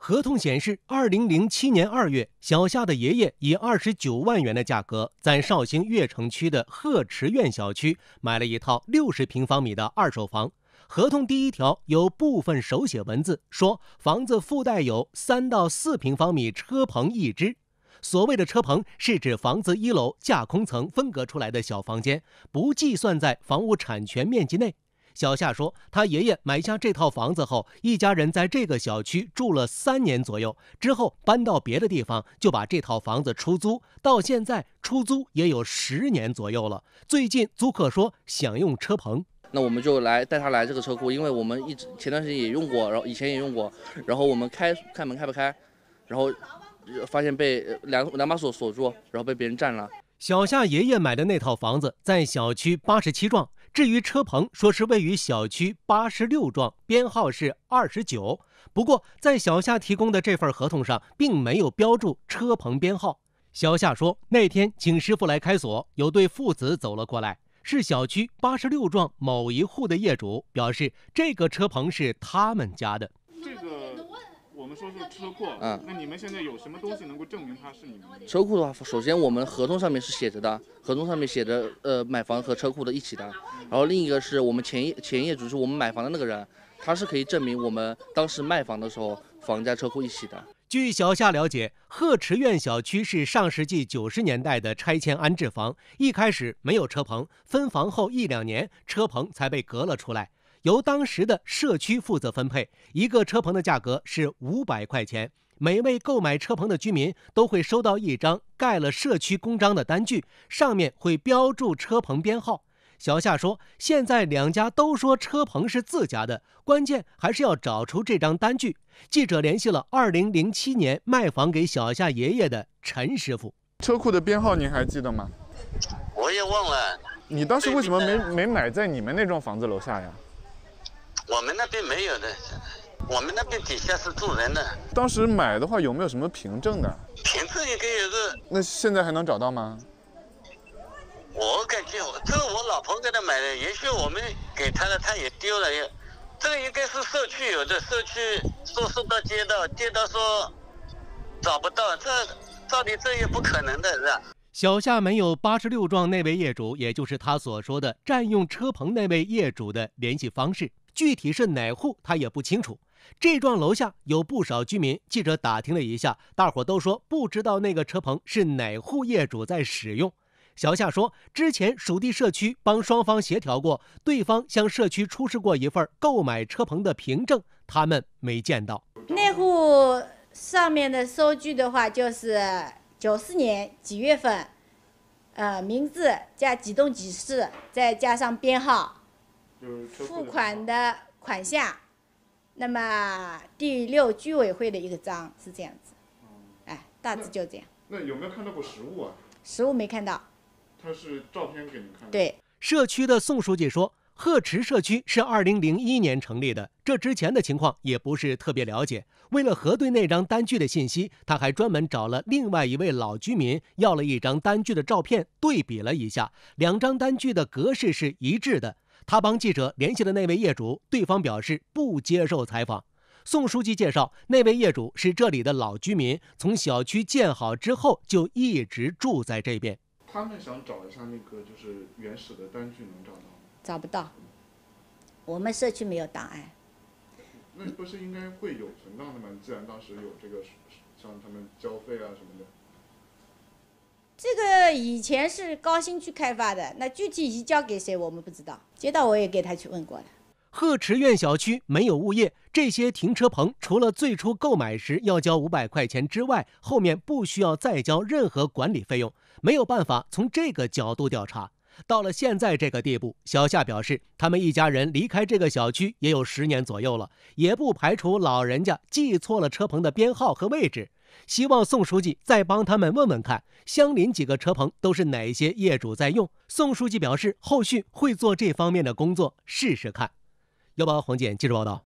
合同显示，二零零七年二月，小夏的爷爷以二十九万元的价格，在绍兴越城区的鹤池苑小区买了一套六十平方米的二手房。合同第一条有部分手写文字，说房子附带有三到四平方米车棚一只。所谓的车棚，是指房子一楼架空层分隔出来的小房间，不计算在房屋产权面积内。小夏说，他爷爷买下这套房子后，一家人在这个小区住了三年左右，之后搬到别的地方，就把这套房子出租，到现在出租也有十年左右了。最近租客说想用车棚，那我们就来带他来这个车库，因为我们一直前段时间也用过，然后以前也用过，然后我们开开门开不开，然后发现被两两把锁锁住，然后被别人占了。小夏爷爷买的那套房子在小区八十七幢。至于车棚，说是位于小区八十六幢，编号是二十九。不过，在小夏提供的这份合同上，并没有标注车棚编号。小夏说，那天请师傅来开锁，有对父子走了过来，是小区八十六幢某一户的业主，表示这个车棚是他们家的。这个。我们说是车库啊，那你们现在有什么东西能够证明它是你们？的？车库的话，首先我们合同上面是写着的，合同上面写着呃，买房和车库的一起的。然后另一个是我们前前业主，是我们买房的那个人，他是可以证明我们当时卖房的时候，房价车库一起的。据小夏了解，鹤池苑小区是上世纪九十年代的拆迁安置房，一开始没有车棚，分房后一两年，车棚才被隔了出来。由当时的社区负责分配，一个车棚的价格是五百块钱。每位购买车棚的居民都会收到一张盖了社区公章的单据，上面会标注车棚编号。小夏说：“现在两家都说车棚是自家的，关键还是要找出这张单据。”记者联系了2007年卖房给小夏爷爷的陈师傅：“车库的编号您还记得吗？”“我也忘了。”“你当时为什么没没买在你们那幢房子楼下呀？”我们那边没有的，我们那边底下是住人的。当时买的话有没有什么凭证的？凭证应该有是。那现在还能找到吗？我感觉，这是我老婆给他买的，也许我们给他的他也丢了。也，这个应该是社区有的，社区说送到街道，街道说找不到。这，到底这也不可能的是吧？小夏没有八十六幢那位业主，也就是他所说的占用车棚那位业主的联系方式。具体是哪户，他也不清楚。这幢楼下有不少居民，记者打听了一下，大伙都说不知道那个车棚是哪户业主在使用。小夏说，之前属地社区帮双方协调过，对方向社区出示过一份购买车棚的凭证，他们没见到。那户上面的收据的话，就是九四年几月份，呃，名字加几栋几室，再加上编号。付款的款项，那么第六居委会的一个章是这样子，哎，大致就这样。那有没有看到过实物啊？实物没看到，他是照片给您看的。对，社区的宋书记说，鹤池社区是二零零一年成立的，这之前的情况也不是特别了解。为了核对那张单据的信息，他还专门找了另外一位老居民要了一张单据的照片，对比了一下，两张单据的格式是一致的。他帮记者联系了那位业主，对方表示不接受采访。宋书记介绍，那位业主是这里的老居民，从小区建好之后就一直住在这边。他们想找一下那个就是原始的单据，能找到吗？找不到，我们社区没有档案。那不是应该会有存档的吗？既然当时有这个，像他们交费啊什么的。这个以前是高新区开发的，那具体移交给谁我们不知道。街道我也给他去问过了。鹤池苑小区没有物业，这些停车棚除了最初购买时要交五百块钱之外，后面不需要再交任何管理费用。没有办法从这个角度调查。到了现在这个地步，小夏表示，他们一家人离开这个小区也有十年左右了，也不排除老人家记错了车棚的编号和位置。希望宋书记再帮他们问问看，相邻几个车棚都是哪些业主在用？宋书记表示，后续会做这方面的工作，试试看。幺八黄健记者报道。